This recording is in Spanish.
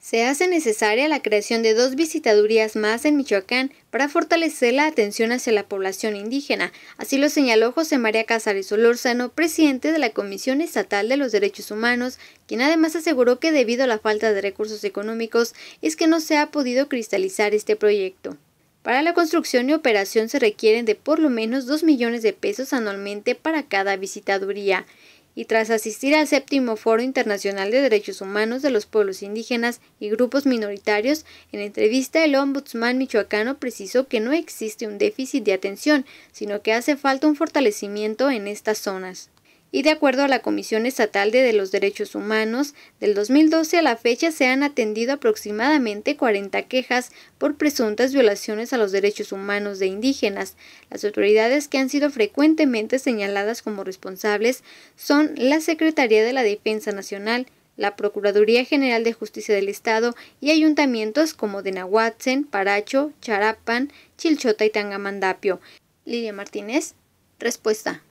Se hace necesaria la creación de dos visitadurías más en Michoacán para fortalecer la atención hacia la población indígena, así lo señaló José María Casares Olorzano, presidente de la Comisión Estatal de los Derechos Humanos, quien además aseguró que debido a la falta de recursos económicos es que no se ha podido cristalizar este proyecto. Para la construcción y operación se requieren de por lo menos dos millones de pesos anualmente para cada visitaduría y tras asistir al séptimo Foro Internacional de Derechos Humanos de los Pueblos Indígenas y Grupos Minoritarios, en entrevista el ombudsman michoacano precisó que no existe un déficit de atención, sino que hace falta un fortalecimiento en estas zonas y de acuerdo a la Comisión Estatal de, los Derechos Humanos, del 2012 a la fecha se han atendido aproximadamente 40 quejas por presuntas violaciones a los derechos humanos de indígenas. Las autoridades que han sido frecuentemente señaladas como responsables son la Secretaría de la Defensa Nacional, la Procuraduría General de Justicia del Estado y ayuntamientos como de Paracho, Charapan, Chilchota y Tangamandapio. Lidia Martínez, respuesta.